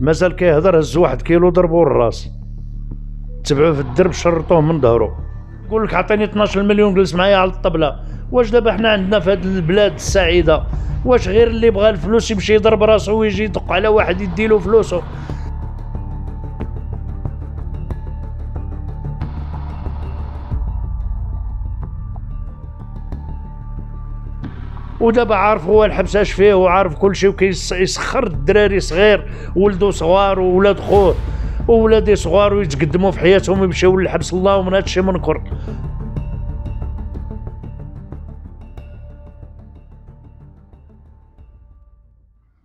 مازال كيهضر هز واحد كيلو ضربو الراس تبعو في الدرب شرطوه من ظهرو يقول لك عطيني 12 مليون جلس معايا على الطبله واش دابا حنا عندنا في هذه البلاد السعيده واش غير اللي بغى الفلوس يمشي يضرب راسو ويجي يدق على واحد يديله فلوسه ودابا عارف هو الحبس اش فيه وعارف كل شيء وكيسخر الدراري صغير ولدو صغار وولاد خوه وولادي صغار ويتقدموا في حياتهم يمشيو للحبس اللهم هذا الشيء منكر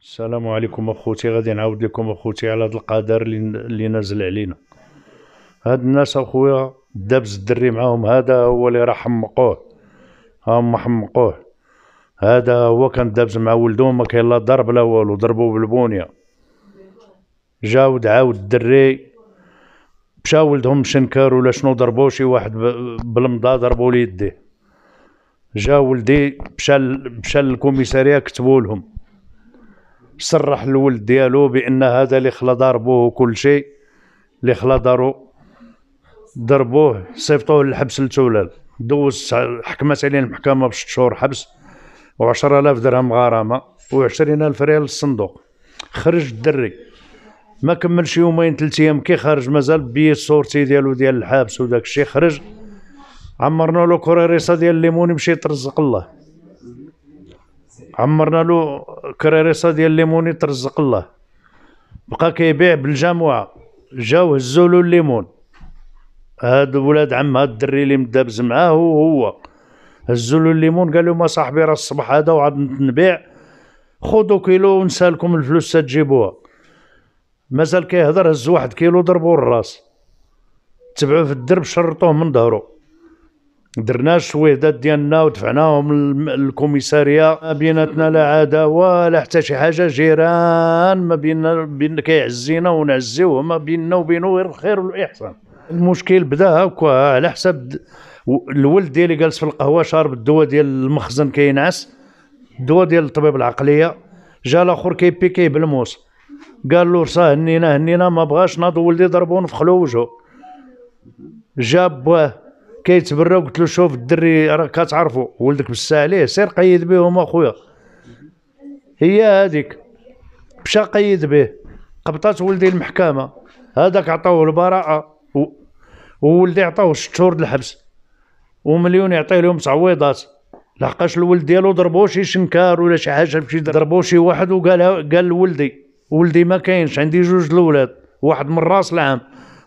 السلام عليكم اخوتي غادي نعاود لكم اخوتي على هذا القدر اللي نازل علينا هاد الناس اخويا دابز الدري معاهم هذا هو اللي راه حمقوه هم حمقوه هذا هو كان دابز مع ولدو ما كاين لا ضرب لا والو ضربو بالبونيه جاو دعاو الدري مشا ولدهم شنكار ولا شنو ضربو شي واحد بالمضى ضربو لي يديه جا ولدي مشا مشا للكوميساريه كتبوا لهم صرح الولد ديالو بان هذا اللي خلا ضربوه كل شيء اللي خلا دارو ضربوه صيفطوه للحبس لتولال دوز حكمت عليه المحكمه بست شهور حبس و آلاف درهم غرامة و ألف ريال للصندوق خرج الدري ما كملش يومين ثلاث أيام كي خرج مازال بي صورتي ديالو ديال الحبس وداك الشيء خرج عمرنا له كراريصة ديال الليمون يمشي يترزق الله عمرنا له كراريصة ديال الليمون يترزق الله بقى كيبيع بالجموعة جاو هزوا له الليمون هاد ولاد عم هاد الدري اللي مدابز معاه هو هزوا له الليمون قال لهم صاحبي راه الصبح هذا وعاد نبيع خذوا كيلو ونسالكم الفلوس تجيبوها مازال كيهضر هز واحد كيلو ضربوا الراس تبعوه في الدرب شرطوه من ظهره درنا الشويهدات ديالنا ودفعناهم للكوميساريه بيناتنا لا عاده ولا حتى شي حاجه جيران ما بيننا بين كيعزينا ونعزيوه ما بيننا وبينه غير الخير والاحسان المشكل بدا هكا على حسب الولد ديالي جالس في القهوه شارب الدواء ديال المخزن كينعس الدواء ديال الطبيب العقليه جا الاخر كيبيكيه بالموس قال له رصا هنينا هنينا ما بغاش ناض ولدي ضربو ونفخلو وجهو جا باه كيتبرى قلت له شوف الدري راه كتعرفو ولدك بسا عليه سير قيد بهم اخويا هي هذيك مشى قيد به قبطات ولدي المحكمه هذاك عطاوه البراءه وولدي عطاوه ست شهور الحبس ومليون يعطيه لهم تعويضات لحقاش الولد ديالو ضربو شي شنكار ولا شي حاجه مشي ضربو شي واحد وقال قال لولدي ولدي ما كاينش عندي جوج الاولاد واحد من راس العام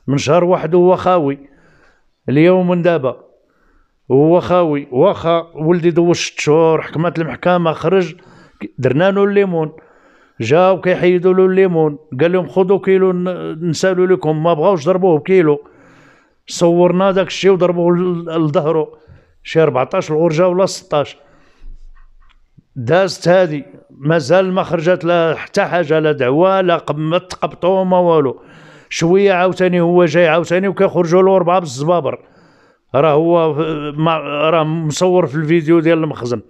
من شهر واحد هو خاوي اليوم من دابا هو خاوي واخا ولدي دوش ست شهور حكمت المحكمه خرج درنا له الليمون جاو كيحيدوا له الليمون قال لهم خذوا كيلو نسالوا لكم ما بغاوش ضربوه بكيلو صورنا داك الشيء وضربوه لظهره شي 14 الغرجه ولا 16 دازت هذه مازال ما خرجت لا حتى حاجه لا دعوه لا تقبطوا ما والو شويه عاوتاني هو جاي عاوتاني وكيخرجوا له اربعه بالزبابر راه هو راه مصور في الفيديو ديال المخزن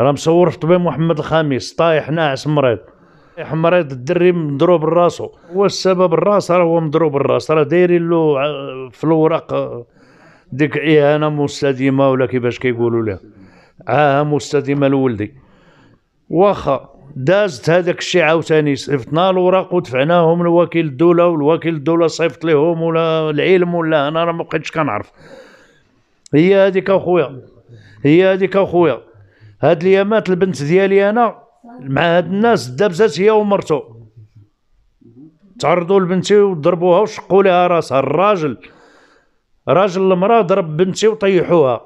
راه مصور في طبيب محمد الخامس طايح ناعس مريض مريض الدري مضروب راسو هو السبب الراس راه هو مضروب الراس راه دايرين له آه، في الوراق آه، ديك اهانه مستديمه ولا كيفاش كيقولوا لها عاهه مستديمه لولدي واخا دازت هذاك الشيء عاوتاني صيفطنا الوراق ودفعناهم لوكيل الدوله والوكيل الدوله صيفط لهم ولا العلم ولا انا راه ما بقيتش كنعرف هي هذيك اخويا هي هذيك اخويا هاد اليامات البنت ديالي انا مع هاد الناس دابزات هي ومرتو تعرضوا لبنتي وضربوها وشقوا لها راسها الراجل راجل المراه ضرب بنتي وطيحوها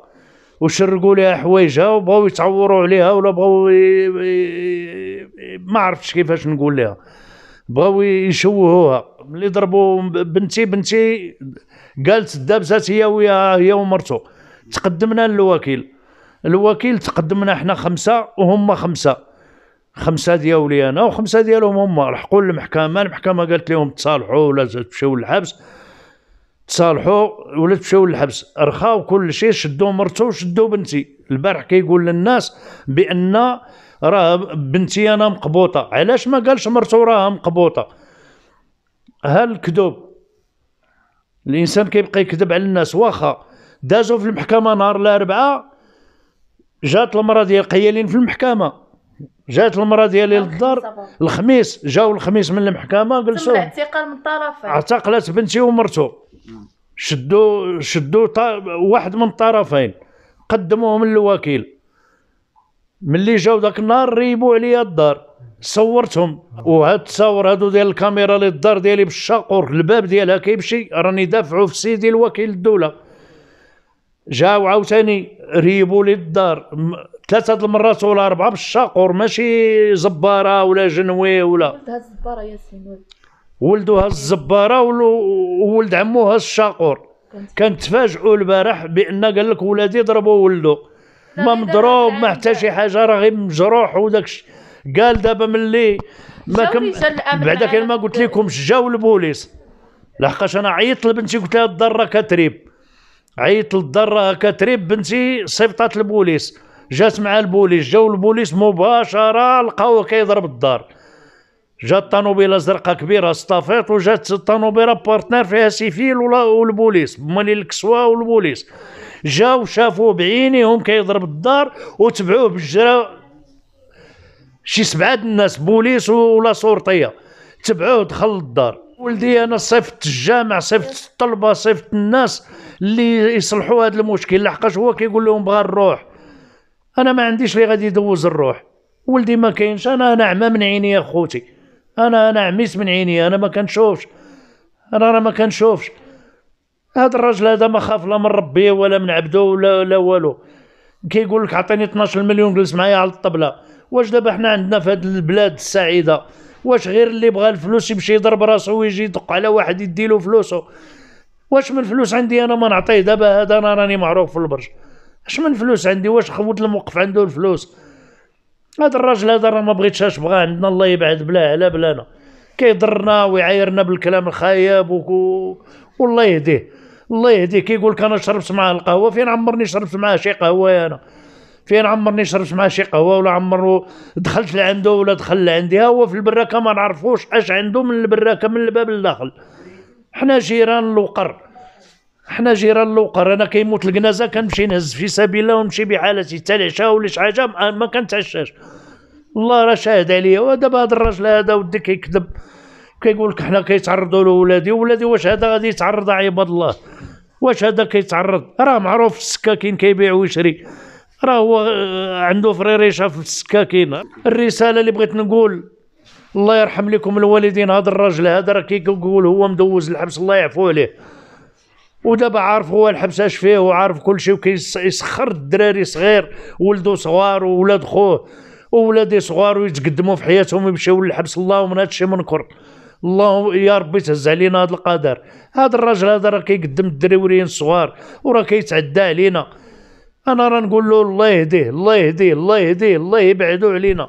وشرقوا لها حوايجها وبغاو يتعوروا عليها ولا بغاو ما عرفتش كيفاش نقول لها بغاو يشوهوها ملي ضربوا بنتي بنتي قالت دابزات هي ويا هي ومرتو تقدمنا للوكيل الوكيل تقدمنا حنا خمسه وهما خمسه خمسه ديالي انا وخمسه ديالهم هما لحقوا للمحكمه المحكمه قالت لهم تصالحوا ولا تمشيو للحبس تصالحوا ولا تمشيو للحبس رخاو كل شيء شدوا مرته وشدوا بنتي البارح كيقول للناس بان راه بنتي انا مقبوطه علاش ما قالش مرته راها مقبوطه هل الكذوب الانسان كيبقى يكذب على الناس واخا دازوا في المحكمه نهار الاربعاء جات المراه ديال قيالين في المحكمه جات المراه ديالي للدار الخميس جاو الخميس من المحكمه جلسوا الاعتقال من الطرفين اعتقلت بنتي ومرته شدوا شدوا واحد من الطرفين قدموهم للوكيل ملي جاو ذاك النهار ريبوا عليا الدار صورتهم وهاد التصاور هادو ديال الكاميرا اللي الدار ديالي بالشاقور الباب ديالها كيمشي راني دافعو في سيدي الوكيل الدوله جاو عاوتاني ريبوا لي الدار ثلاثة المرات ولا أربعة بالشاقور ماشي زبارة ولا جنوي ولا ولدها الزبارة ياسين ولدها الزبارة وولد عمو الشاقور كان تفاجئوا البارح بأن قال لك ولادي ضربوا ولدو ما مضروب ما حتى شي حاجة راه غير مجروح وداك قال دابا ملي ما كم بعدا كان ما قلت لكمش جاو البوليس لحقاش انا عيطت لبنتي قلت لها الضره كتريب عيطت للضره كتريب بنتي صيفطات البوليس جات مع البوليس جاو البوليس مباشره لقاوه كيضرب الدار جات طنوبيله زرقاء كبيره استافيت وجات طنوبيله بارتنر فيها سيفيل والبوليس مالي الكسوه والبوليس جاو شافوه بعينيهم كيضرب الدار وتبعوه بالجرا شي سبعه الناس بوليس ولا شرطيه تبعوه دخل للدار ولدي انا صيفت الجامع صيفت الطلبه صيفت الناس اللي يصلحوا هذا المشكل لحقاش هو كيقول لهم بغا نروح انا ما عنديش اللي غادي يدوز الروح ولدي ما كاينش انا انا عمى من عيني اخوتي انا انا عميت من عيني انا ما كنشوفش انا راه ما كنشوفش هاد الراجل هذا ما خاف لا من ربي ولا من عبده ولا لا والو كيقول لك عطيني 12 مليون جلس معايا على الطبله واش دابا حنا عندنا في هاد البلاد السعيده واش غير اللي بغى الفلوس يمشي يضرب راسو ويجي يدق على واحد يديله فلوسو واش من فلوس عندي انا ما نعطيه دابا هذا انا راني معروف في البرج اش من فلوس عندي واش خوت الموقف عنده الفلوس هاد الراجل هذا راه ما بغيتش بغا عندنا الله يبعد بلا على بلانا كيضرنا ويعايرنا بالكلام الخايب وكو والله يهديه الله يهديه كيقول لك انا شربت معاه القهوه فين عمرني شربت معاه شي قهوه انا فين عمرني شربت معاه شي قهوه ولا عمرو دخلت لعنده ولا دخل لعندي هو في البراكه ما نعرفوش اش عنده من البراكه من الباب لداخل حنا جيران الوقر حنا جيران لوقر انا كيموت الكنازه كنمشي نهز في سبيل الله ونمشي بحالتي حتى العشاء ولا شي حاجه ما كنتعشاش الله راه شاهد عليا ودابا هذا الراجل هذا ودي كيكذب كيقول لك حنا كيتعرضوا لولادي ولادي واش هذا غادي يتعرض عباد الله واش هذا كيتعرض راه معروف في السكاكين كيبيع ويشري راه هو آه، عنده فريريشه في السكاكين الرساله اللي بغيت نقول الله يرحم لكم الوالدين هذا الراجل هذا راه كيقول هو مدوز الحبس الله يعفو عليه ودابا عارف هو الحبس اش فيه وعارف كل شيء وكيسخر الدراري صغير ولدو صغار وولاد خوه وولادي صغار ويتقدموا في حياتهم ويمشيو للحبس اللهم هذا الشيء منكر اللهم يا ربي تهز علينا هذا القدر هذا الراجل هذا راه كيقدم الدريوريين الصغار وراه كيتعدى علينا انا راه نقول له الله يهديه الله يهديه الله يهديه الله يبعدو علينا